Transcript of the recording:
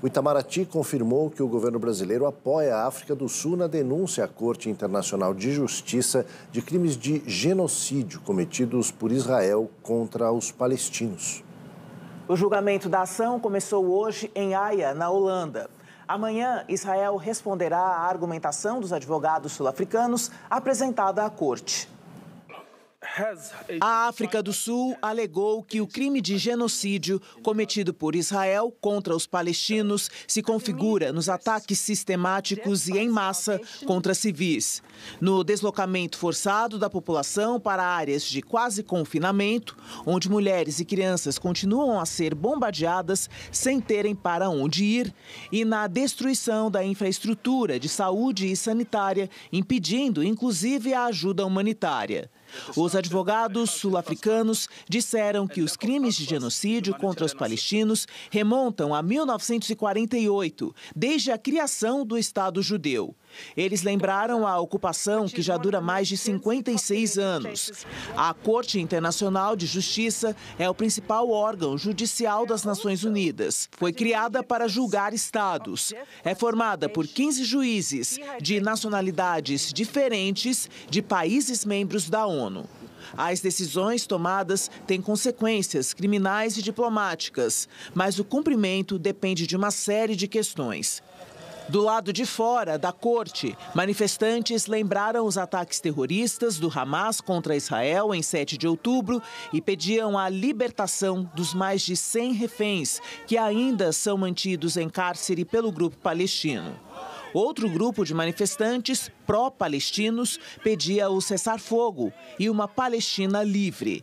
O Itamaraty confirmou que o governo brasileiro apoia a África do Sul na denúncia à Corte Internacional de Justiça de crimes de genocídio cometidos por Israel contra os palestinos. O julgamento da ação começou hoje em Haia, na Holanda. Amanhã, Israel responderá à argumentação dos advogados sul-africanos apresentada à corte. A África do Sul alegou que o crime de genocídio cometido por Israel contra os palestinos se configura nos ataques sistemáticos e em massa contra civis, no deslocamento forçado da população para áreas de quase confinamento, onde mulheres e crianças continuam a ser bombardeadas sem terem para onde ir, e na destruição da infraestrutura de saúde e sanitária, impedindo inclusive a ajuda humanitária. Os advogados sul-africanos disseram que os crimes de genocídio contra os palestinos remontam a 1948, desde a criação do Estado judeu. Eles lembraram a ocupação que já dura mais de 56 anos. A Corte Internacional de Justiça é o principal órgão judicial das Nações Unidas. Foi criada para julgar estados. É formada por 15 juízes de nacionalidades diferentes de países membros da ONU. As decisões tomadas têm consequências criminais e diplomáticas, mas o cumprimento depende de uma série de questões. Do lado de fora da corte, manifestantes lembraram os ataques terroristas do Hamas contra Israel em 7 de outubro e pediam a libertação dos mais de 100 reféns que ainda são mantidos em cárcere pelo grupo palestino. Outro grupo de manifestantes pró-palestinos pedia o cessar-fogo e uma Palestina livre.